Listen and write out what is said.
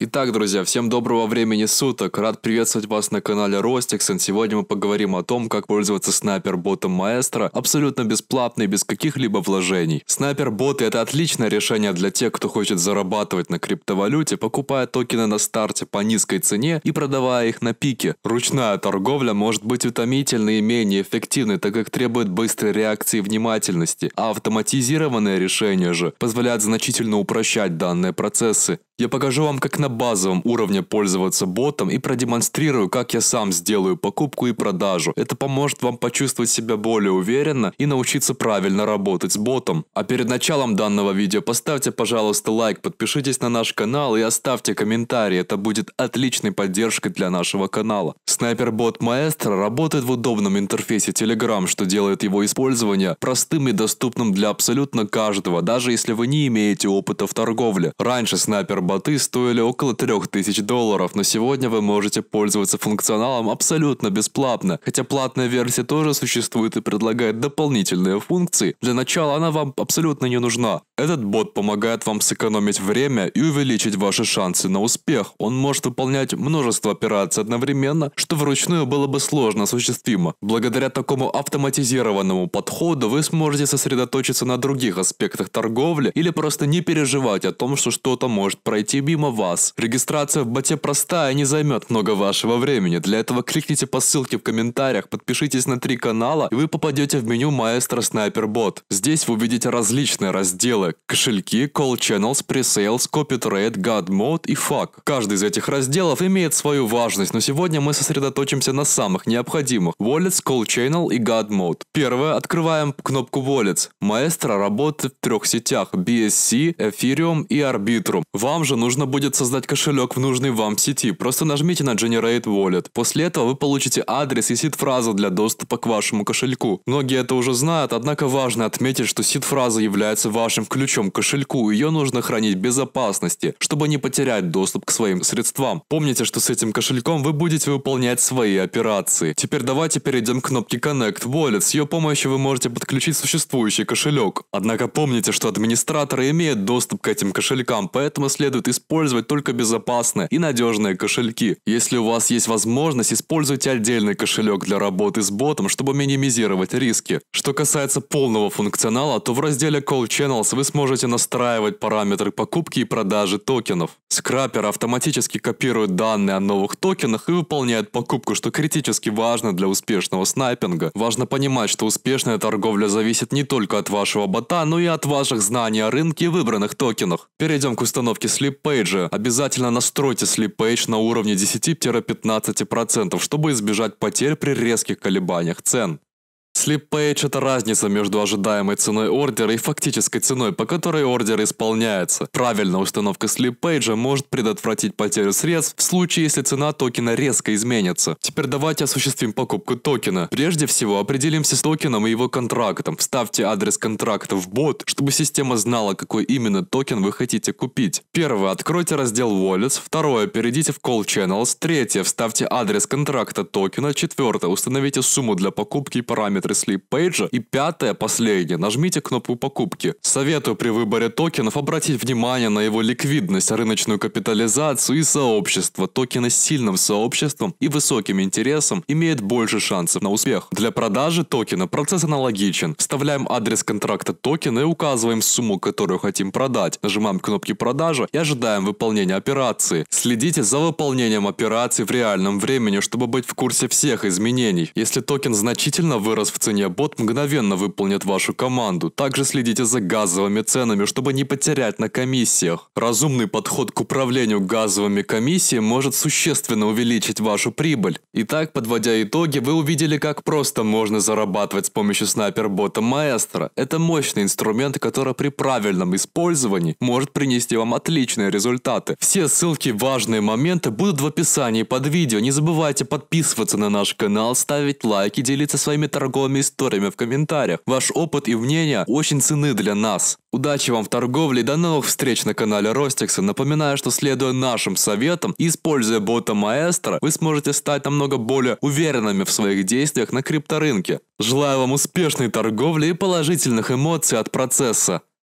Итак, друзья, всем доброго времени суток. Рад приветствовать вас на канале Ростиксон. Сегодня мы поговорим о том, как пользоваться снайпер-ботом Маэстро абсолютно бесплатно и без каких-либо вложений. Снайпер-боты это отличное решение для тех, кто хочет зарабатывать на криптовалюте, покупая токены на старте по низкой цене и продавая их на пике. Ручная торговля может быть утомительной и менее эффективной, так как требует быстрой реакции и внимательности, а автоматизированное решение же позволяет значительно упрощать данные процессы. Я покажу вам, как на базовом уровне пользоваться ботом и продемонстрирую, как я сам сделаю покупку и продажу. Это поможет вам почувствовать себя более уверенно и научиться правильно работать с ботом. А перед началом данного видео поставьте, пожалуйста, лайк, подпишитесь на наш канал и оставьте комментарий. Это будет отличной поддержкой для нашего канала. Снайпер-бот Маэстро работает в удобном интерфейсе Telegram, что делает его использование простым и доступным для абсолютно каждого, даже если вы не имеете опыта в торговле. Раньше снайпер боты стоили около 3000 долларов, но сегодня вы можете пользоваться функционалом абсолютно бесплатно, хотя платная версия тоже существует и предлагает дополнительные функции. Для начала она вам абсолютно не нужна. Этот бот помогает вам сэкономить время и увеличить ваши шансы на успех. Он может выполнять множество операций одновременно, что вручную было бы сложно осуществимо. Благодаря такому автоматизированному подходу вы сможете сосредоточиться на других аспектах торговли или просто не переживать о том, что что-то может произойти пройти мимо вас. Регистрация в боте простая и не займет много вашего времени. Для этого кликните по ссылке в комментариях, подпишитесь на три канала, и вы попадете в меню Maestro Снайпер Бот. Здесь вы увидите различные разделы – кошельки, Call Channels, Presales, Copy Trade, God Mode и Fuck. Каждый из этих разделов имеет свою важность, но сегодня мы сосредоточимся на самых необходимых – Wallets, Call Channel и God Mode. Первое – открываем кнопку Wallets. Maestro работает в трех сетях – BSC, Ethereum и Arbitrum. Вам же нужно будет создать кошелек в нужной вам сети. Просто нажмите на Generate Wallet. После этого вы получите адрес и сид-фразу для доступа к вашему кошельку. Многие это уже знают, однако важно отметить, что сид-фраза является вашим ключом к кошельку. Ее нужно хранить в безопасности, чтобы не потерять доступ к своим средствам. Помните, что с этим кошельком вы будете выполнять свои операции. Теперь давайте перейдем к кнопке Connect Wallet. С ее помощью вы можете подключить существующий кошелек. Однако помните, что администраторы имеют доступ к этим кошелькам, поэтому следует следует использовать только безопасные и надежные кошельки. Если у вас есть возможность, используйте отдельный кошелек для работы с ботом, чтобы минимизировать риски. Что касается полного функционала, то в разделе Call Channels вы сможете настраивать параметры покупки и продажи токенов. Скрапер автоматически копирует данные о новых токенах и выполняет покупку, что критически важно для успешного снайпинга. Важно понимать, что успешная торговля зависит не только от вашего бота, но и от ваших знаний о рынке и выбранных токенах. Перейдем к установке слип-пейджа. Обязательно настройте слип-пейдж на уровне 10-15%, чтобы избежать потерь при резких колебаниях цен. Слип-пэч что это разница между ожидаемой ценой ордера и фактической ценой, по которой ордер исполняется. Правильная установка слип-пэч слепейджа может предотвратить потерю средств в случае, если цена токена резко изменится. Теперь давайте осуществим покупку токена. Прежде всего определимся с токеном и его контрактом. Вставьте адрес контракта в бот, чтобы система знала, какой именно токен вы хотите купить. Первое, откройте раздел Wallets. Второе, перейдите в Call Channels. Третье, вставьте адрес контракта токена. Четвертое, установите сумму для покупки и параметры отрасли пейджа. И пятое, последнее, нажмите кнопку покупки. Советую при выборе токенов обратить внимание на его ликвидность, рыночную капитализацию и сообщество. Токены с сильным сообществом и высоким интересом имеют больше шансов на успех. Для продажи токена процесс аналогичен. Вставляем адрес контракта токена и указываем сумму, которую хотим продать. Нажимаем кнопки продажи и ожидаем выполнения операции. Следите за выполнением операции в реальном времени, чтобы быть в курсе всех изменений. Если токен значительно вырос вырос в цене, бот мгновенно выполнит вашу команду. Также следите за газовыми ценами, чтобы не потерять на комиссиях. Разумный подход к управлению газовыми комиссиями может существенно увеличить вашу прибыль. Итак, подводя итоги, вы увидели, как просто можно зарабатывать с помощью снайпер-бота Маэстро. Это мощный инструмент, который при правильном использовании может принести вам отличные результаты. Все ссылки, важные моменты будут в описании под видео. Не забывайте подписываться на наш канал, ставить лайки, делиться своими торговыми торговыми историями в комментариях. Ваш опыт и мнение очень ценны для нас. Удачи вам в торговле и до новых встреч на канале Ростикса. Напоминаю, что следуя нашим советам и используя бота Маэстро, вы сможете стать намного более уверенными в своих действиях на крипторынке. Желаю вам успешной торговли и положительных эмоций от процесса.